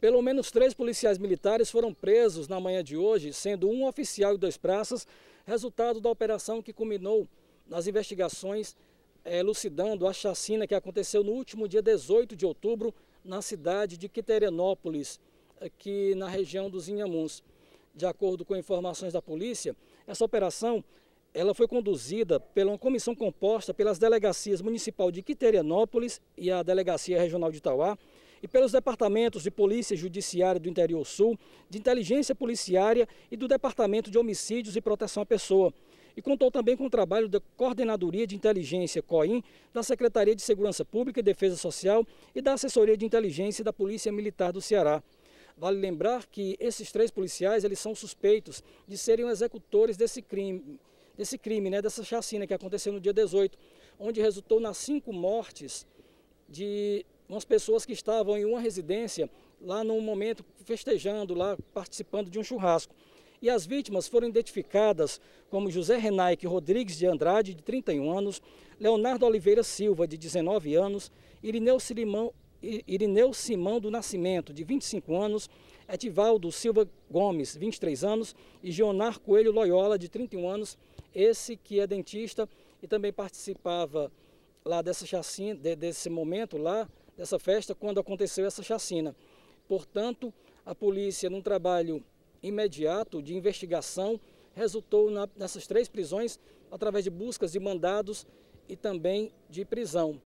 Pelo menos três policiais militares foram presos na manhã de hoje, sendo um oficial e dois praças, resultado da operação que culminou nas investigações eh, elucidando a chacina que aconteceu no último dia 18 de outubro na cidade de Quiterenópolis, eh, aqui na região dos Inhamuns. De acordo com informações da polícia, essa operação ela foi conduzida pela uma comissão composta pelas delegacias municipal de Quiterenópolis e a delegacia regional de Itauá, e pelos departamentos de Polícia Judiciária do Interior Sul, de Inteligência Policiária e do Departamento de Homicídios e Proteção à Pessoa. E contou também com o trabalho da Coordenadoria de Inteligência COIN, da Secretaria de Segurança Pública e Defesa Social e da Assessoria de Inteligência da Polícia Militar do Ceará. Vale lembrar que esses três policiais eles são suspeitos de serem executores desse crime, desse crime, né, dessa chacina que aconteceu no dia 18, onde resultou nas cinco mortes de umas pessoas que estavam em uma residência, lá num momento festejando, lá participando de um churrasco. E as vítimas foram identificadas como José Renaique Rodrigues de Andrade, de 31 anos, Leonardo Oliveira Silva, de 19 anos, Irineu Simão, Irineu Simão do Nascimento, de 25 anos, Etivaldo Silva Gomes, 23 anos, e Jonar Coelho Loyola, de 31 anos, esse que é dentista e também participava lá dessa chacina, desse momento lá, dessa festa quando aconteceu essa chacina. Portanto, a polícia, num trabalho imediato de investigação, resultou na, nessas três prisões através de buscas de mandados e também de prisão.